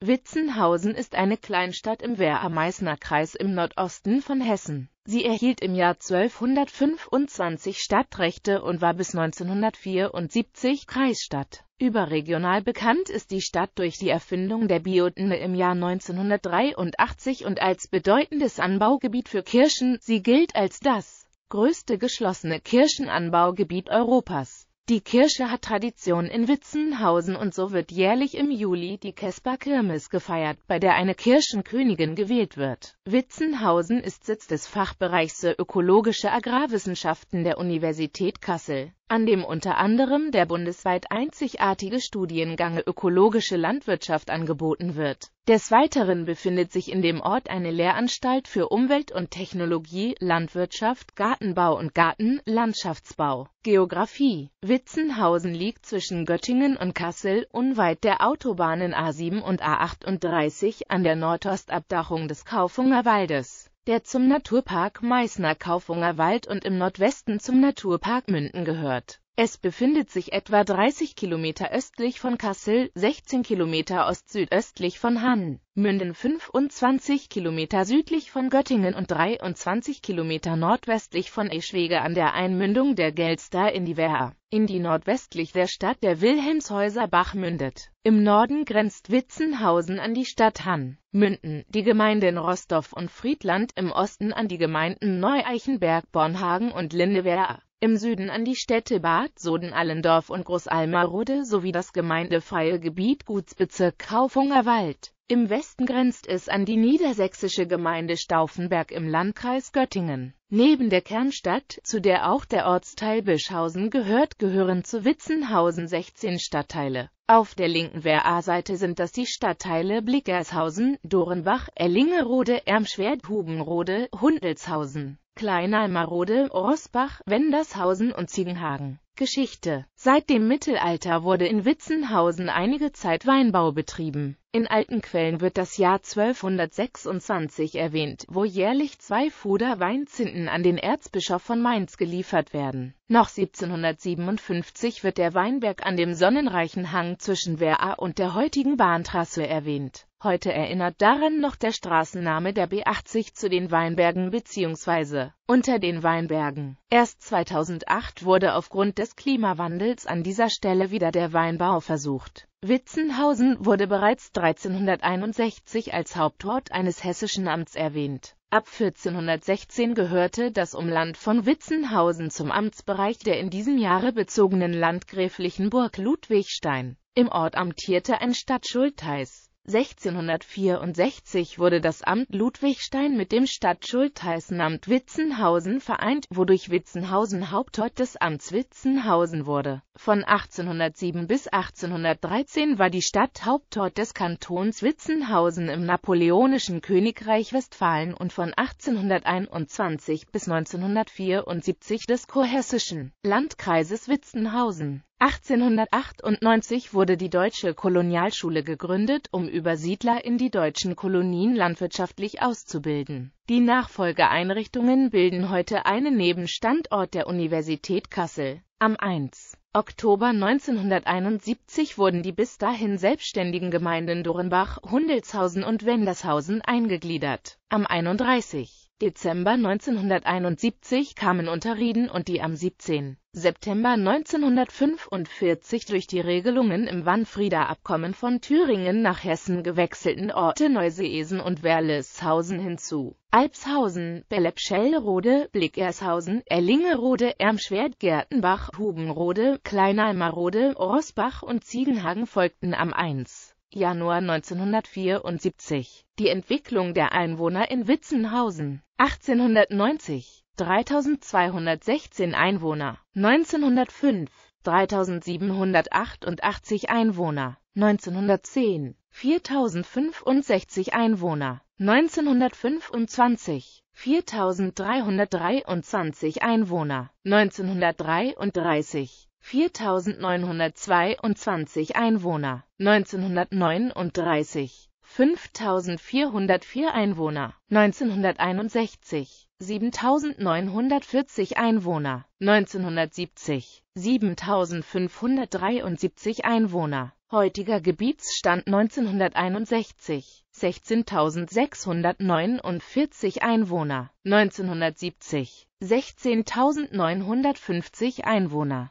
Witzenhausen ist eine Kleinstadt im Wehr-Meißner Kreis im Nordosten von Hessen. Sie erhielt im Jahr 1225 Stadtrechte und war bis 1974 Kreisstadt. Überregional bekannt ist die Stadt durch die Erfindung der Biotene im Jahr 1983 und als bedeutendes Anbaugebiet für Kirschen. Sie gilt als das größte geschlossene Kirschenanbaugebiet Europas die Kirche hat Tradition in Witzenhausen und so wird jährlich im Juli die Kesper Kirmes gefeiert, bei der eine Kirchenkönigin gewählt wird. Witzenhausen ist Sitz des Fachbereichs für Ökologische Agrarwissenschaften der Universität Kassel an dem unter anderem der bundesweit einzigartige Studiengang Ökologische Landwirtschaft angeboten wird. Des Weiteren befindet sich in dem Ort eine Lehranstalt für Umwelt und Technologie, Landwirtschaft, Gartenbau und Garten, Landschaftsbau, Geografie. Witzenhausen liegt zwischen Göttingen und Kassel unweit der Autobahnen A7 und A38 an der Nordostabdachung des Kaufunger Waldes der zum Naturpark meißner Kaufungerwald und im Nordwesten zum Naturpark Münden gehört es befindet sich etwa 30 Kilometer östlich von Kassel, 16 Kilometer ost-südöstlich von Hann, Münden 25 Kilometer südlich von Göttingen und 23 Kilometer nordwestlich von Eschwege an der Einmündung der Gelster in die Wehr, in die nordwestlich der Stadt der Wilhelmshäuser Bach mündet. Im Norden grenzt Witzenhausen an die Stadt Hann, Münden, die Gemeinden Rostov und Friedland, im Osten an die Gemeinden Neueichenberg, Bornhagen und Lindewer im Süden an die Städte Bad Soden-Allendorf und Großalmarode sowie das gemeindefreie Gebiet Gutsbezirk Kaufungerwald. Im Westen grenzt es an die niedersächsische Gemeinde Stauffenberg im Landkreis Göttingen. Neben der Kernstadt, zu der auch der Ortsteil Bischhausen gehört, gehören zu Witzenhausen 16 Stadtteile. Auf der linken Wehr-A-Seite sind das die Stadtteile Blickershausen, Dorenbach, Erlingerode, Ermschwert, Hubenrode, Hundelshausen. Kleiner Marode, Rosbach, Wendershausen und Ziegenhagen. Geschichte Seit dem Mittelalter wurde in Witzenhausen einige Zeit Weinbau betrieben. In alten Quellen wird das Jahr 1226 erwähnt, wo jährlich zwei Fuder Weinzinden an den Erzbischof von Mainz geliefert werden. Noch 1757 wird der Weinberg an dem sonnenreichen Hang zwischen Werra und der heutigen Bahntrasse erwähnt. Heute erinnert daran noch der Straßenname der B80 zu den Weinbergen bzw. unter den Weinbergen. Erst 2008 wurde aufgrund des Klimawandels an dieser Stelle wieder der Weinbau versucht. Witzenhausen wurde bereits 1361 als Hauptort eines hessischen Amts erwähnt. Ab 1416 gehörte das Umland von Witzenhausen zum Amtsbereich der in diesem Jahre bezogenen landgräflichen Burg Ludwigstein. Im Ort amtierte ein Stadtschultheiß. 1664 wurde das Amt Ludwigstein mit dem Stadtschultheißenamt Witzenhausen vereint, wodurch Witzenhausen Hauptort des Amts Witzenhausen wurde. Von 1807 bis 1813 war die Stadt Hauptort des Kantons Witzenhausen im napoleonischen Königreich Westfalen und von 1821 bis 1974 des kurhessischen Landkreises Witzenhausen. 1898 wurde die Deutsche Kolonialschule gegründet, um Übersiedler in die deutschen Kolonien landwirtschaftlich auszubilden. Die Nachfolgeeinrichtungen bilden heute einen Nebenstandort der Universität Kassel. Am 1. Oktober 1971 wurden die bis dahin selbstständigen Gemeinden Dorenbach, Hundelshausen und Wendershausen eingegliedert. Am 31. Dezember 1971 kamen Unterrieden und die am 17. September 1945 durch die Regelungen im Wannfrieder abkommen von Thüringen nach Hessen gewechselten Orte Neuseesen und Werleshausen hinzu. Alpshausen, Bellepschellrode, Blickershausen, Erlingerode, Ermschwert, Gertenbach, Hubenrode, Kleinalmerode, Rossbach und Ziegenhagen folgten am 1. Januar 1974, die Entwicklung der Einwohner in Witzenhausen, 1890, 3216 Einwohner, 1905, 3788 Einwohner, 1910, 4065 Einwohner, 1925, 4323 Einwohner, 1933, 4.922 Einwohner, 1939 5.404 Einwohner, 1961 7.940 Einwohner, 1970 7.573 Einwohner, heutiger Gebietsstand 1961 16.649 Einwohner, 1970 16.950 Einwohner.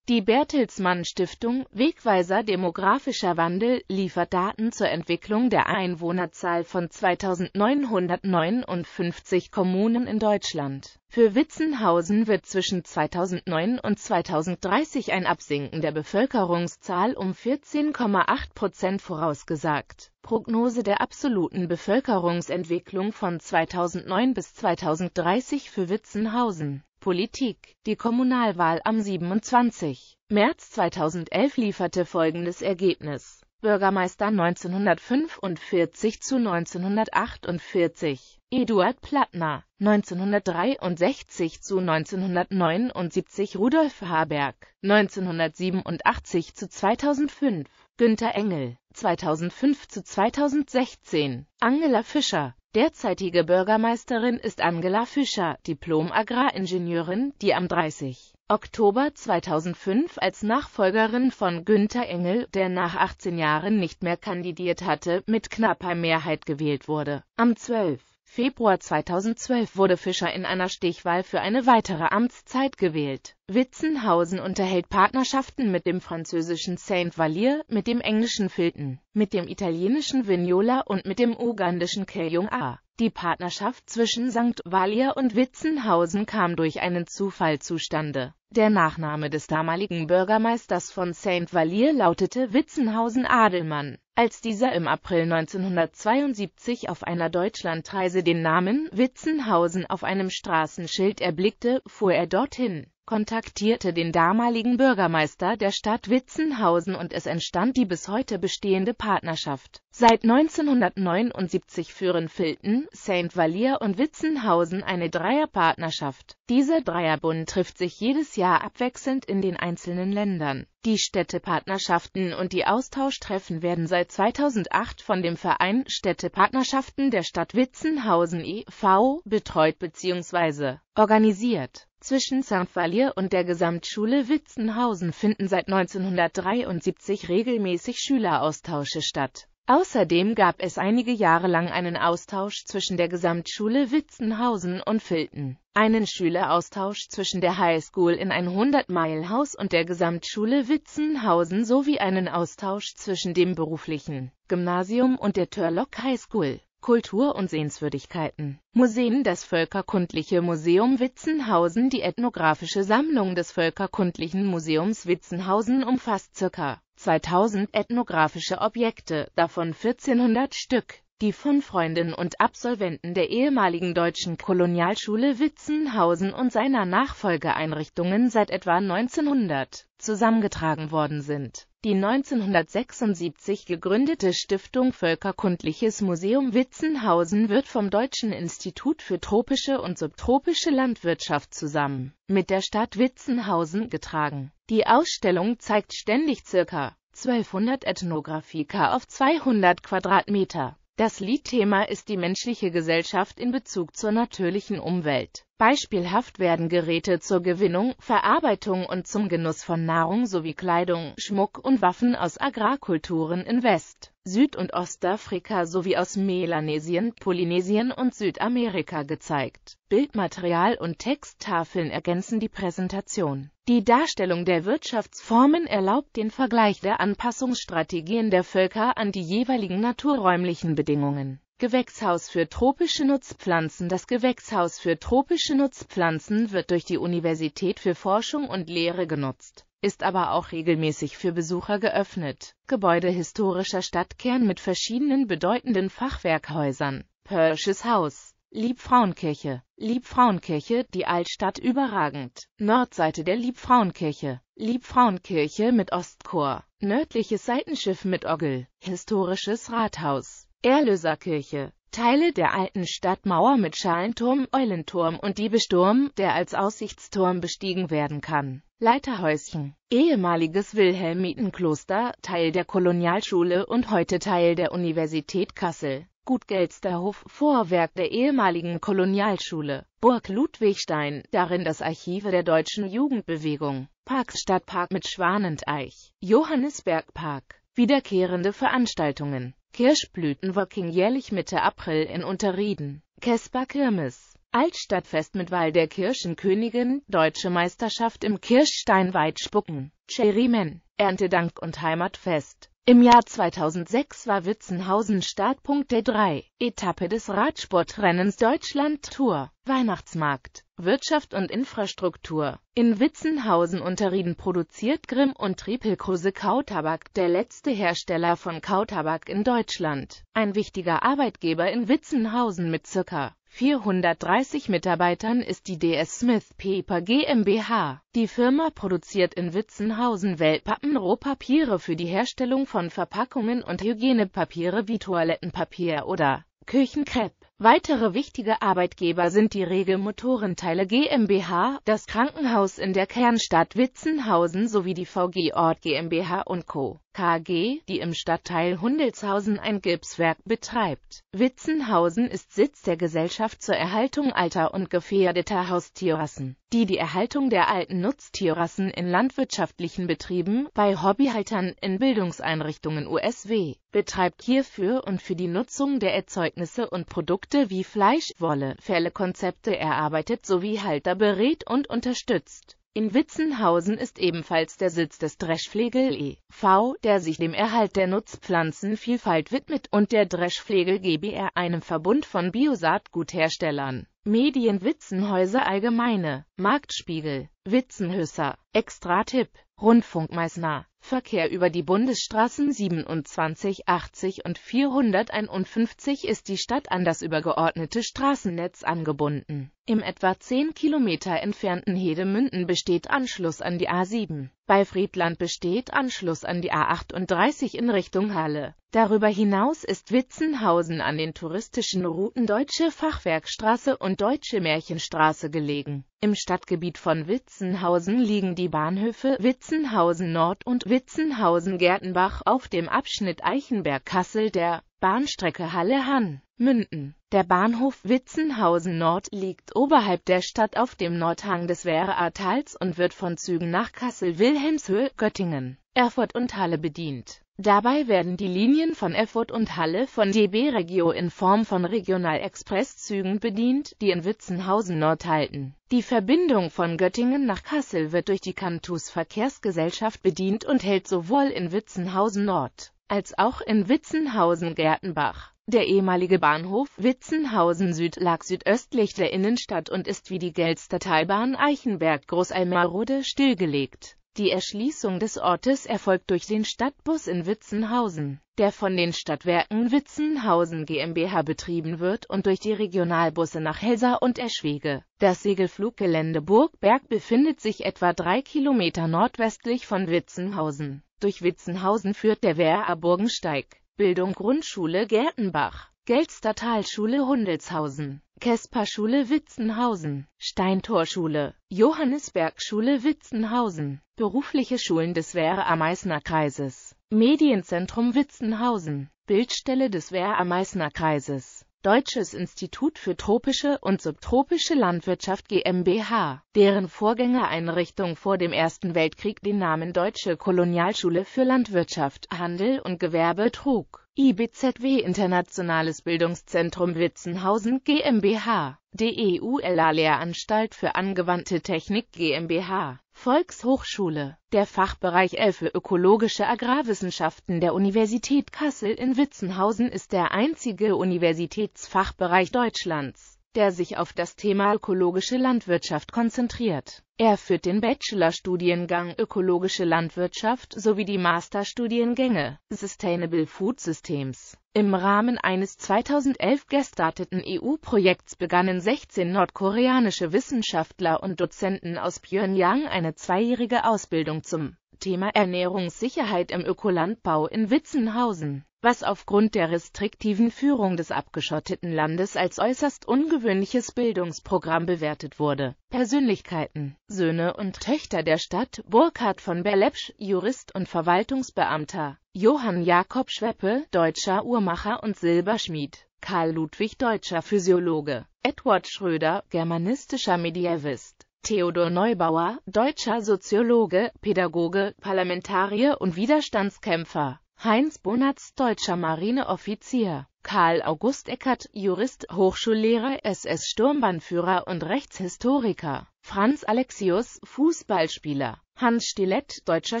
Die Bertelsmann Stiftung Wegweiser demografischer Wandel liefert Daten zur Entwicklung der Einwohnerzahl von 2959 Kommunen in Deutschland. Für Witzenhausen wird zwischen 2009 und 2030 ein Absinken der Bevölkerungszahl um 14,8 Prozent vorausgesagt. Prognose der absoluten Bevölkerungsentwicklung von 2009 bis 2030 für Witzenhausen Politik. Die Kommunalwahl am 27. März 2011 lieferte folgendes Ergebnis. Bürgermeister 1945 zu 1948, Eduard Plattner 1963 zu 1979, Rudolf Haberg 1987 zu 2005, Günter Engel 2005 zu 2016, Angela Fischer Derzeitige Bürgermeisterin ist Angela Fischer, Diplom-Agraringenieurin, die am 30. Oktober 2005 als Nachfolgerin von Günther Engel, der nach 18 Jahren nicht mehr kandidiert hatte, mit knapper Mehrheit gewählt wurde. Am 12. Februar 2012 wurde Fischer in einer Stichwahl für eine weitere Amtszeit gewählt. Witzenhausen unterhält Partnerschaften mit dem französischen Saint-Vallier, mit dem englischen Filton, mit dem italienischen Vignola und mit dem ugandischen Kayung A. Die Partnerschaft zwischen St. Valier und Witzenhausen kam durch einen Zufall zustande. Der Nachname des damaligen Bürgermeisters von St. Valier lautete Witzenhausen Adelmann. Als dieser im April 1972 auf einer Deutschlandreise den Namen Witzenhausen auf einem Straßenschild erblickte, fuhr er dorthin, kontaktierte den damaligen Bürgermeister der Stadt Witzenhausen und es entstand die bis heute bestehende Partnerschaft Seit 1979 führen Filten, St. Valier und Witzenhausen eine Dreierpartnerschaft. Dieser Dreierbund trifft sich jedes Jahr abwechselnd in den einzelnen Ländern. Die Städtepartnerschaften und die Austauschtreffen werden seit 2008 von dem Verein Städtepartnerschaften der Stadt Witzenhausen e.V. betreut bzw. organisiert. Zwischen St. Valier und der Gesamtschule Witzenhausen finden seit 1973 regelmäßig Schüleraustausche statt Außerdem gab es einige Jahre lang einen Austausch zwischen der Gesamtschule Witzenhausen und Filten, einen Schüleraustausch zwischen der High School in 100 Mile House und der Gesamtschule Witzenhausen sowie einen Austausch zwischen dem beruflichen Gymnasium und der Turlock High School Kultur und Sehenswürdigkeiten. Museen Das Völkerkundliche Museum Witzenhausen Die ethnografische Sammlung des Völkerkundlichen Museums Witzenhausen umfasst ca. 2000 ethnografische Objekte, davon 1400 Stück die von Freunden und Absolventen der ehemaligen deutschen Kolonialschule Witzenhausen und seiner Nachfolgeeinrichtungen seit etwa 1900 zusammengetragen worden sind. Die 1976 gegründete Stiftung Völkerkundliches Museum Witzenhausen wird vom Deutschen Institut für tropische und subtropische Landwirtschaft zusammen mit der Stadt Witzenhausen getragen. Die Ausstellung zeigt ständig ca. 1200 Ethnographika auf 200 Quadratmeter. Das Liedthema ist die menschliche Gesellschaft in Bezug zur natürlichen Umwelt. Beispielhaft werden Geräte zur Gewinnung, Verarbeitung und zum Genuss von Nahrung sowie Kleidung, Schmuck und Waffen aus Agrarkulturen in West- Süd- und Ostafrika sowie aus Melanesien, Polynesien und Südamerika gezeigt. Bildmaterial und Texttafeln ergänzen die Präsentation. Die Darstellung der Wirtschaftsformen erlaubt den Vergleich der Anpassungsstrategien der Völker an die jeweiligen naturräumlichen Bedingungen. Gewächshaus für tropische Nutzpflanzen Das Gewächshaus für tropische Nutzpflanzen wird durch die Universität für Forschung und Lehre genutzt ist aber auch regelmäßig für Besucher geöffnet. Gebäude historischer Stadtkern mit verschiedenen bedeutenden Fachwerkhäusern. Pörsches Haus Liebfrauenkirche. Liebfrauenkirche, die Altstadt überragend. Nordseite der Liebfrauenkirche. Liebfrauenkirche mit Ostchor. Nördliches Seitenschiff mit Orgel. Historisches Rathaus. Erlöserkirche. Teile der alten Stadtmauer mit Schalenturm, Eulenturm und Diebesturm, der als Aussichtsturm bestiegen werden kann. Leiterhäuschen, ehemaliges Wilhelmitenkloster, Teil der Kolonialschule und heute Teil der Universität Kassel. Gutgelsterhof, Vorwerk der ehemaligen Kolonialschule, Burg Ludwigstein, darin das Archive der deutschen Jugendbewegung, Parks mit Schwanenteich, Johannesbergpark, wiederkehrende Veranstaltungen Kirschblüten jährlich Mitte April in Unterrieden. Kesper Kirmes. Altstadtfest mit Wahl der Kirschenkönigin, Deutsche Meisterschaft im Kirschsteinweitspucken. Cherrymen. Erntedank und Heimatfest. Im Jahr 2006 war Witzenhausen Startpunkt der 3. Etappe des Radsportrennens Deutschland Tour. Weihnachtsmarkt, Wirtschaft und Infrastruktur. In Witzenhausen unterrieden produziert Grimm und Tripelkruse Kautabak, der letzte Hersteller von Kautabak in Deutschland. Ein wichtiger Arbeitgeber in Witzenhausen mit ca. 430 Mitarbeitern ist die DS Smith Paper GmbH. Die Firma produziert in Witzenhausen Wellpappen, Rohpapiere für die Herstellung von Verpackungen und Hygienepapiere wie Toilettenpapier oder Küchenkrepp. Weitere wichtige Arbeitgeber sind die Regelmotorenteile GmbH, das Krankenhaus in der Kernstadt Witzenhausen sowie die VG Ort GmbH und Co. KG, die im Stadtteil Hundelshausen ein Gipswerk betreibt. Witzenhausen ist Sitz der Gesellschaft zur Erhaltung alter und gefährdeter Haustierrassen, die die Erhaltung der alten Nutztierrassen in landwirtschaftlichen Betrieben, bei Hobbyhaltern, in Bildungseinrichtungen USW, betreibt hierfür und für die Nutzung der Erzeugnisse und Produkte wie Fleisch, Wolle, Felle Konzepte erarbeitet sowie Halter berät und unterstützt. In Witzenhausen ist ebenfalls der Sitz des Dreschflegel e.V., der sich dem Erhalt der Nutzpflanzenvielfalt widmet, und der Dreschflegel GbR, einem Verbund von Biosaatgutherstellern. Medien Witzenhäuser Allgemeine, Marktspiegel, Witzenhüsser, Extra-Tipp, Rundfunk Meißner, Verkehr über die Bundesstraßen 27, 80 und 451 ist die Stadt an das übergeordnete Straßennetz angebunden. Im etwa 10 Kilometer entfernten Hedemünden besteht Anschluss an die A7. Bei Friedland besteht Anschluss an die A38 in Richtung Halle. Darüber hinaus ist Witzenhausen an den touristischen Routen Deutsche Fachwerkstraße und Deutsche Märchenstraße gelegen. Im Stadtgebiet von Witzenhausen liegen die Bahnhöfe Witzenhausen Nord und Witzenhausen Gertenbach auf dem Abschnitt Eichenberg-Kassel der Bahnstrecke Halle-Hann. Münden. Der Bahnhof Witzenhausen Nord liegt oberhalb der Stadt auf dem Nordhang des Wehratals und wird von Zügen nach Kassel-Wilhelmshöhe, Göttingen Erfurt und Halle bedient. Dabei werden die Linien von Erfurt und Halle von DB Regio in Form von Regional-Express-Zügen bedient, die in Witzenhausen Nord halten. Die Verbindung von Göttingen nach Kassel wird durch die Cantus Verkehrsgesellschaft bedient und hält sowohl in Witzenhausen Nord als auch in Witzenhausen-Gertenbach. Der ehemalige Bahnhof Witzenhausen Süd lag südöstlich der Innenstadt und ist wie die Gelster Talbahn eichenberg Großalmarode stillgelegt die Erschließung des Ortes erfolgt durch den Stadtbus in Witzenhausen, der von den Stadtwerken Witzenhausen GmbH betrieben wird und durch die Regionalbusse nach Helsa und Eschwege. Das Segelfluggelände Burgberg befindet sich etwa drei Kilometer nordwestlich von Witzenhausen. Durch Witzenhausen führt der Wehrer Burgensteig. Bildung Grundschule Gärtenbach, Gelster Hundelshausen Kesper-Schule Witzenhausen, Steintorschule, Johannesbergschule Witzenhausen, berufliche Schulen des Wehre-Ameißner Kreises, Medienzentrum Witzenhausen, Bildstelle des Wehre-Ameißner Kreises, Deutsches Institut für tropische und subtropische Landwirtschaft GmbH, deren Vorgängereinrichtung vor dem Ersten Weltkrieg den Namen Deutsche Kolonialschule für Landwirtschaft, Handel und Gewerbe trug IBZW Internationales Bildungszentrum Witzenhausen GmbH, DEULA Lehranstalt für angewandte Technik GmbH, Volkshochschule, der Fachbereich L für ökologische Agrarwissenschaften der Universität Kassel in Witzenhausen ist der einzige Universitätsfachbereich Deutschlands der sich auf das Thema ökologische Landwirtschaft konzentriert. Er führt den Bachelorstudiengang Ökologische Landwirtschaft sowie die Masterstudiengänge Sustainable Food Systems. Im Rahmen eines 2011 gestarteten EU-Projekts begannen 16 nordkoreanische Wissenschaftler und Dozenten aus Pyongyang eine zweijährige Ausbildung zum Thema Ernährungssicherheit im Ökolandbau in Witzenhausen, was aufgrund der restriktiven Führung des abgeschotteten Landes als äußerst ungewöhnliches Bildungsprogramm bewertet wurde. Persönlichkeiten Söhne und Töchter der Stadt Burkhard von Berlepsch, Jurist und Verwaltungsbeamter, Johann Jakob Schweppe, deutscher Uhrmacher und Silberschmied, Karl Ludwig, deutscher Physiologe, Edward Schröder, germanistischer Mediävist, Theodor Neubauer, deutscher Soziologe, Pädagoge, Parlamentarier und Widerstandskämpfer, Heinz Bonatz, deutscher Marineoffizier, Karl August Eckert, Jurist, Hochschullehrer, SS-Sturmbannführer und Rechtshistoriker, Franz Alexius, Fußballspieler, Hans Stilett, deutscher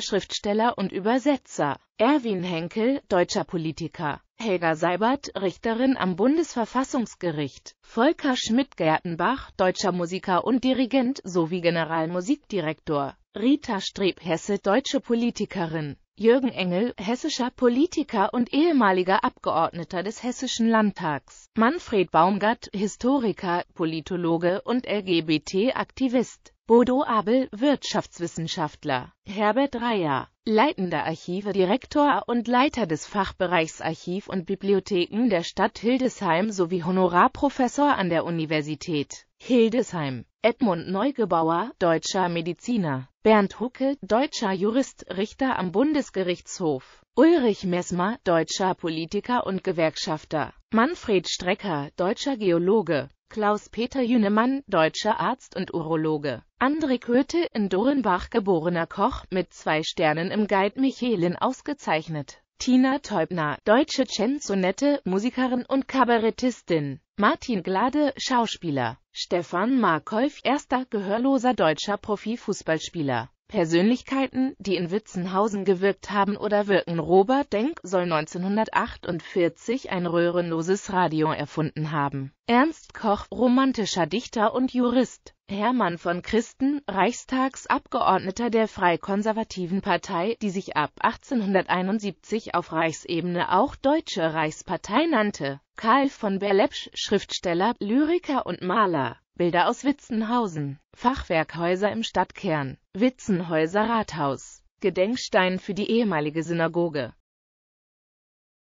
Schriftsteller und Übersetzer, Erwin Henkel, deutscher Politiker, Helga Seibert, Richterin am Bundesverfassungsgericht, Volker Schmidt-Gertenbach, deutscher Musiker und Dirigent sowie Generalmusikdirektor, Rita Streb-Hesse, deutsche Politikerin, Jürgen Engel, hessischer Politiker und ehemaliger Abgeordneter des Hessischen Landtags, Manfred Baumgart, Historiker, Politologe und LGBT-Aktivist. Bodo Abel, Wirtschaftswissenschaftler, Herbert Reyer, leitender Archive, Direktor und Leiter des Fachbereichs Archiv und Bibliotheken der Stadt Hildesheim sowie Honorarprofessor an der Universität Hildesheim, Edmund Neugebauer, deutscher Mediziner, Bernd Hucke, deutscher Jurist, Richter am Bundesgerichtshof, Ulrich Messmer, deutscher Politiker und Gewerkschafter, Manfred Strecker, deutscher Geologe, Klaus-Peter Jünemann, deutscher Arzt und Urologe. André Köthe, in Dorenbach geborener Koch, mit zwei Sternen im Guide Michelin ausgezeichnet. Tina Teubner, deutsche Censonette, Musikerin und Kabarettistin. Martin Glade, Schauspieler. Stefan Markolf, erster gehörloser deutscher Profifußballspieler. Persönlichkeiten, die in Witzenhausen gewirkt haben oder wirken Robert Denk soll 1948 ein röhrenloses Radio erfunden haben. Ernst Koch, romantischer Dichter und Jurist Hermann von Christen, Reichstagsabgeordneter der Freikonservativen Partei, die sich ab 1871 auf Reichsebene auch Deutsche Reichspartei nannte, Karl von Berlepsch, Schriftsteller, Lyriker und Maler, Bilder aus Witzenhausen, Fachwerkhäuser im Stadtkern, Witzenhäuser Rathaus, Gedenkstein für die ehemalige Synagoge